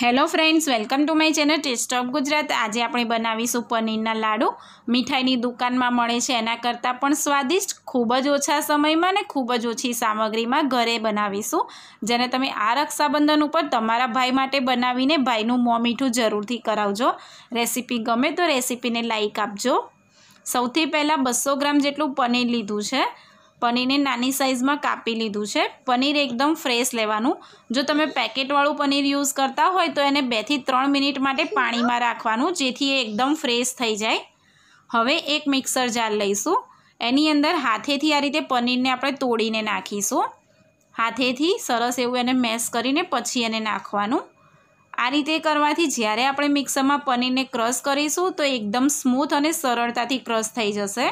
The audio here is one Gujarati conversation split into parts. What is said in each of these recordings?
hello friends welcome to my channel taste of Gujarat આજે આપણે બનાવીશું પનીરના લાડુ મીઠાઈની દુકાનમાં મળે છે એના કરતાં પણ સ્વાદિષ્ટ ખૂબ જ ઓછા સમયમાં ને ખૂબ જ ઓછી સામગ્રીમાં ઘરે બનાવીશું જેને તમે આ રક્ષાબંધન ઉપર તમારા ભાઈ માટે બનાવીને ભાઈનું મોં મીઠું જરૂરથી કરાવજો રેસીપી ગમે તો રેસીપીને લાઇક આપજો સૌથી પહેલાં બસો ગ્રામ જેટલું પનીર લીધું છે પનીરને નાની સાઇઝમાં કાપી લીધું છે પનીર એકદમ ફ્રેશ લેવાનું જો તમે પેકેટવાળું પનીર યુઝ કરતા હોય તો એને બેથી ત્રણ મિનિટ માટે પાણીમાં રાખવાનું જેથી એ એકદમ ફ્રેશ થઈ જાય હવે એક મિક્સર જાર લઈશું એની અંદર હાથેથી આ રીતે પનીરને આપણે તોડીને નાખીશું હાથેથી સરસ એવું એને મેશ કરીને પછી એને નાખવાનું આ રીતે કરવાથી જ્યારે આપણે મિક્સરમાં પનીરને ક્રશ કરીશું તો એકદમ સ્મૂથ અને સરળતાથી ક્રશ થઈ જશે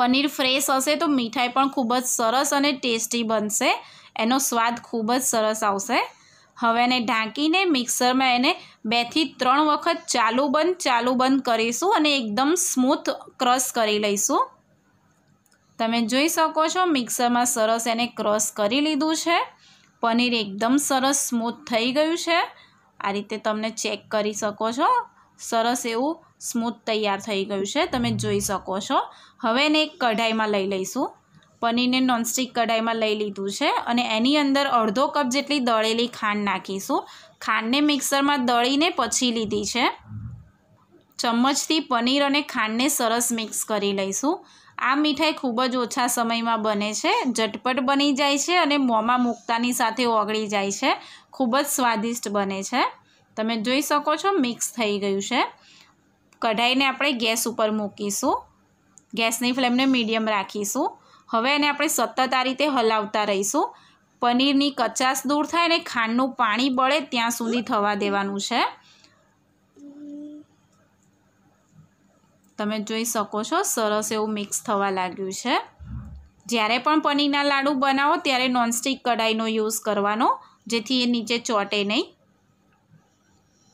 પનીર ફ્રેશ હશે તો મીઠાઈ પણ ખૂબ જ સરસ અને ટેસ્ટી બનશે એનો સ્વાદ ખૂબ જ સરસ આવશે હવે એને ઢાંકીને મિક્સરમાં એને બેથી ત્રણ વખત ચાલુ બંધ ચાલુ બંધ કરીશું અને એકદમ સ્મૂથ ક્રશ કરી લઈશું તમે જોઈ શકો છો મિક્સરમાં સરસ એને ક્રશ કરી લીધું છે પનીર એકદમ સરસ સ્મૂથ થઈ ગયું છે આ રીતે તમને ચેક કરી શકો છો સરસ એવું સ્મૂથ તૈયાર થઈ ગયું છે તમે જોઈ શકો છો હવે એને એક કઢાઈમાં લઈ લઈશું પનીરને નોનસ્ટિક કઢાઈમાં લઈ લીધું છે અને એની અંદર અડધો કપ જેટલી દળેલી ખાંડ નાખીશું ખાંડને મિક્સરમાં દળીને પછી લીધી છે ચમચથી પનીર અને ખાંડને સરસ મિક્સ કરી લઈશું આ મીઠાઈ ખૂબ જ ઓછા સમયમાં બને છે ઝટપટ બની જાય છે અને મોંમાં મૂકતાની સાથે ઓગળી જાય છે ખૂબ જ સ્વાદિષ્ટ બને છે તમે જોઈ શકો છો મિક્સ થઈ ગયું છે કઢાઈને આપણે ગેસ ઉપર મૂકીશું ગેસની ફ્લેમને મીડિયમ રાખીશું હવે એને આપણે સતત આ રીતે હલાવતા રહીશું પનીરની કચાશ દૂર થાય અને ખાંડનું પાણી બળે ત્યાં સુધી થવા દેવાનું છે તમે જોઈ શકો છો સરસ એવું મિક્સ થવા લાગ્યું છે જ્યારે પણ પનીરના લાડુ બનાવો ત્યારે નોનસ્ટિક કઢાઈનો યુઝ કરવાનો જેથી એ નીચે ચોટે નહીં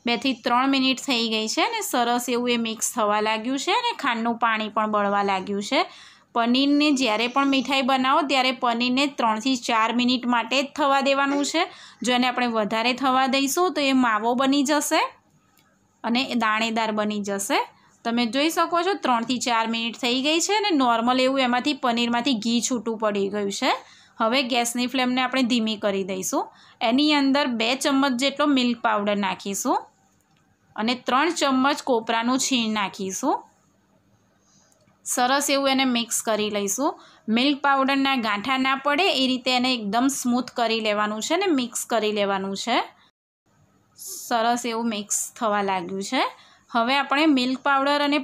બેથી ત્રણ મિનિટ થઈ ગઈ છે અને સરસ એવું એ મિક્સ થવા લાગ્યું છે અને ખાંડનું પાણી પણ બળવા લાગ્યું છે પનીરને જ્યારે પણ મીઠાઈ બનાવો ત્યારે પનીરને ત્રણથી ચાર મિનિટ માટે જ થવા દેવાનું છે જો એને આપણે વધારે થવા દઈશું તો એ માવો બની જશે અને દાણેદાર બની જશે તમે જોઈ શકો છો ત્રણથી ચાર મિનિટ થઈ ગઈ છે અને નોર્મલ એવું એમાંથી પનીરમાંથી ઘી છૂટું પડી ગયું છે હવે ગેસની ફ્લેમને આપણે ધીમી કરી દઈશું એની અંદર બે ચમચ જેટલો મિલ્ક પાવડર નાખીશું અને ત્રણ ચમચ કોપરાનું છીણ નાખીશું સરસ એવું એને મિક્સ કરી લઈશું મિલ્ક પાવડરના ગાંઠા ના પડે એ રીતે એને એકદમ સ્મૂથ કરી લેવાનું છે ને મિક્સ કરી લેવાનું છે સરસ એવું મિક્સ થવા લાગ્યું છે હવે આપણે મિલ્ક પાવડર અને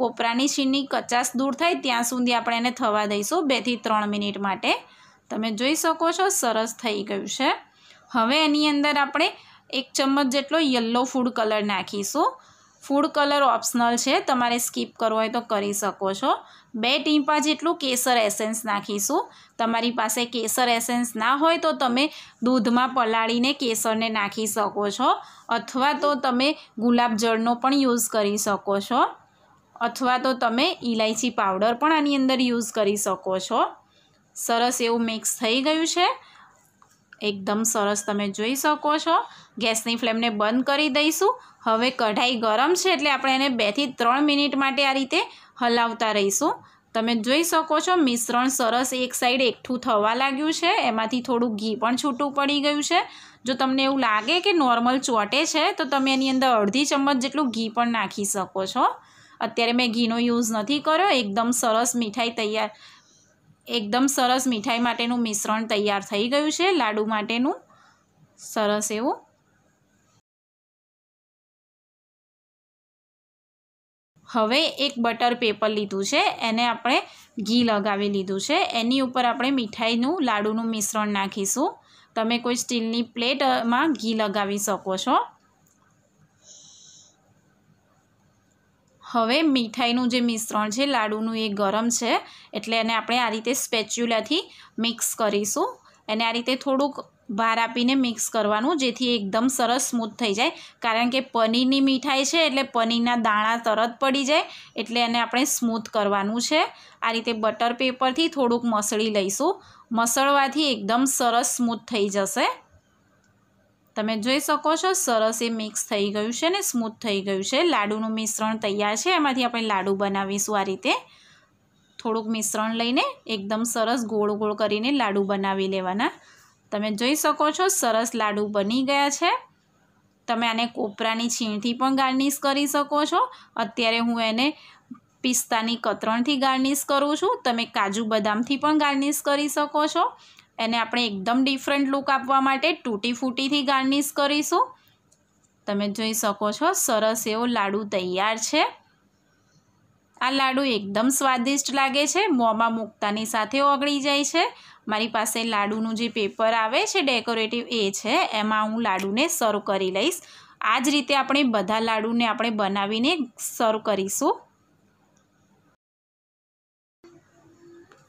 કોપરાની છીણની કચાસ દૂર થાય ત્યાં સુધી આપણે એને થવા દઈશું બેથી ત્રણ મિનિટ માટે તમે જોઈ શકો છો સરસ થઈ ગયું છે હવે એની અંદર આપણે એક ચમચ જેટલો યલો ફૂડ કલર નાખીશું ફૂડ કલર ઓપ્શનલ છે તમારે સ્કીપ કરવો હોય તો કરી શકો છો બે ટીંપા જેટલું કેસર એસેન્સ નાખીશું તમારી પાસે કેસર એસેન્સ ના હોય તો તમે દૂધમાં પલાળીને કેસરને નાખી શકો છો અથવા તો તમે ગુલાબજળનો પણ યુઝ કરી શકો છો અથવા તો તમે ઇલાયચી પાવડર પણ આની અંદર યુઝ કરી શકો છો સરસ એવું મિક્સ થઈ ગયું છે એકદમ સરસ તમે જોઈ શકો છો ગેસની ફ્લેમને બંધ કરી દઈશું હવે કઢાઈ ગરમ છે એટલે આપણે એને બેથી ત્રણ મિનિટ માટે આ રીતે હલાવતા રહીશું તમે જોઈ શકો છો મિશ્રણ સરસ એક સાઈડ એકઠું થવા લાગ્યું છે એમાંથી થોડું ઘી પણ છૂટું પડી ગયું છે જો તમને એવું લાગે કે નોર્મલ ચોટે છે તો તમે એની અંદર અડધી ચમચ જેટલું ઘી પણ નાખી શકો છો અત્યારે મેં ઘીનો યુઝ નથી કર્યો એકદમ સરસ મીઠાઈ તૈયાર એકદમ સરસ મીઠાઈ માટેનું મિશ્રણ તૈયાર થઈ ગયું છે લાડુ માટેનું સરસ એવું હવે એક બટર પેપર લીધું છે એને આપણે ઘી લગાવી લીધું છે એની ઉપર આપણે મીઠાઈનું લાડુનું મિશ્રણ નાખીશું તમે કોઈ સ્ટીલની પ્લેટમાં ઘી લગાવી શકો છો હવે મીઠાઈનું જે મિશ્રણ છે લાડુનું એ ગરમ છે એટલે એને આપણે આ રીતે સ્પેચ્યુલાથી મિક્સ કરીશું એને આ રીતે થોડુંક ભાર આપીને મિક્સ કરવાનું જેથી એકદમ સરસ સ્મૂથ થઈ જાય કારણ કે પનીરની મીઠાઈ છે એટલે પનીરના દાણા તરત પડી જાય એટલે એને આપણે સ્મૂથ કરવાનું છે આ રીતે બટર પેપરથી થોડુંક મસળી લઈશું મસળવાથી એકદમ સરસ સ્મૂથ થઈ જશે તમે જોઈ શકો છો સરસ એ મિક્સ થઈ ગયું છે ને સ્મૂથ થઈ ગયું છે લાડુનું મિશ્રણ તૈયાર છે એમાંથી આપણે લાડુ બનાવીશું આ રીતે થોડુંક મિશ્રણ લઈને એકદમ સરસ ગોળ ગોળ કરીને લાડુ બનાવી લેવાના તમે જોઈ શકો છો સરસ લાડુ બની ગયા છે તમે આને કોપરાની છીણથી પણ ગાર્નિશ કરી શકો છો અત્યારે હું એને પિસ્તાની કતરણથી ગાર્નિશ કરું છું તમે કાજુ બદામથી પણ ગાર્નિશ કરી શકો છો એને આપણે એકદમ ડિફરન્ટ લુક આપવા માટે તૂટી ફૂટીથી ગાર્નિશ કરીશું તમે જોઈ શકો છો સરસ એવો લાડુ તૈયાર છે આ લાડુ એકદમ સ્વાદિષ્ટ લાગે છે મોંમાં મૂકતાની સાથે ઓગળી જાય છે મારી પાસે લાડુનું જે પેપર આવે છે ડેકોરેટિવ એ છે એમાં હું લાડુને સર્વ કરી લઈશ આ જ રીતે આપણે બધા લાડુને આપણે બનાવીને સર્વ કરીશું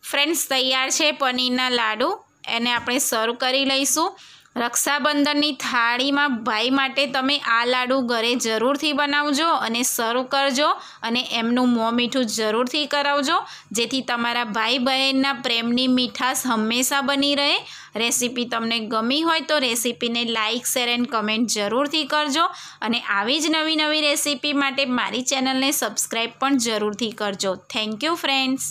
ફ્રેન્ડ્સ તૈયાર છે પનીરના લાડુ એને આપણે સર્વ કરી લઈશું રક્ષાબંધનની થાળીમાં ભાઈ માટે તમે આ લાડુ ઘરે જરૂરથી બનાવજો અને શરૂ કરજો અને એમનું મોં મીઠું જરૂરથી કરાવજો જેથી તમારા ભાઈ બહેનના પ્રેમની મીઠાશ હંમેશા બની રહે રેસીપી તમને ગમી હોય તો રેસીપીને લાઇક શેર એન્ડ કમેન્ટ જરૂરથી કરજો અને આવી જ નવી નવી રેસીપી માટે મારી ચેનલને સબસ્ક્રાઈબ પણ જરૂરથી કરજો થેન્ક યુ ફ્રેન્ડ્સ